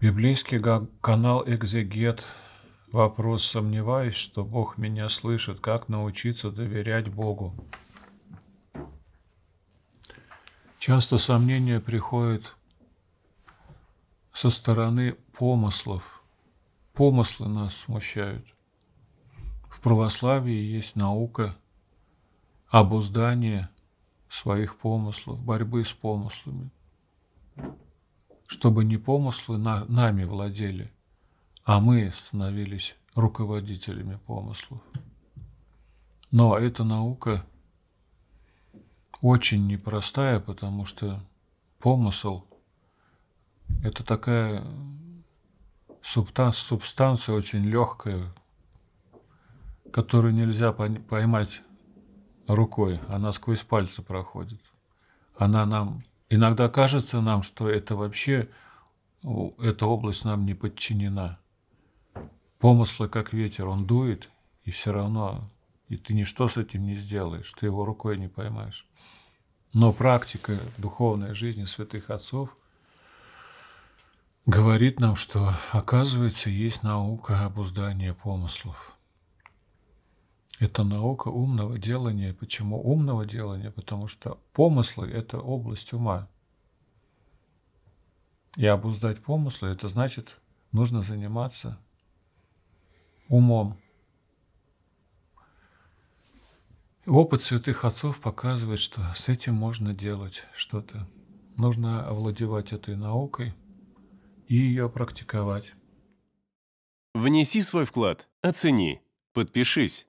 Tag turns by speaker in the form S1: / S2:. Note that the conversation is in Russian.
S1: Библейский канал «Экзегет». Вопрос «Сомневаюсь, что Бог меня слышит. Как научиться доверять Богу?» Часто сомнения приходят со стороны помыслов. Помыслы нас смущают. В православии есть наука обуздания своих помыслов, борьбы с помыслами чтобы не помыслы на, нами владели, а мы становились руководителями помыслов. Но эта наука очень непростая, потому что помысл – это такая субстанция, субстанция очень легкая, которую нельзя поймать рукой, она сквозь пальцы проходит. Она нам Иногда кажется нам, что это вообще, эта область нам не подчинена. Помыслы, как ветер, он дует, и все равно, и ты ничто с этим не сделаешь, ты его рукой не поймаешь. Но практика духовной жизни святых отцов говорит нам, что, оказывается, есть наука обуздания помыслов – это наука умного делания. Почему умного делания? Потому что помыслы – это область ума. И обуздать помыслы – это значит, нужно заниматься умом. Опыт святых отцов показывает, что с этим можно делать что-то. Нужно овладевать этой наукой и ее практиковать. Внеси свой вклад, оцени, подпишись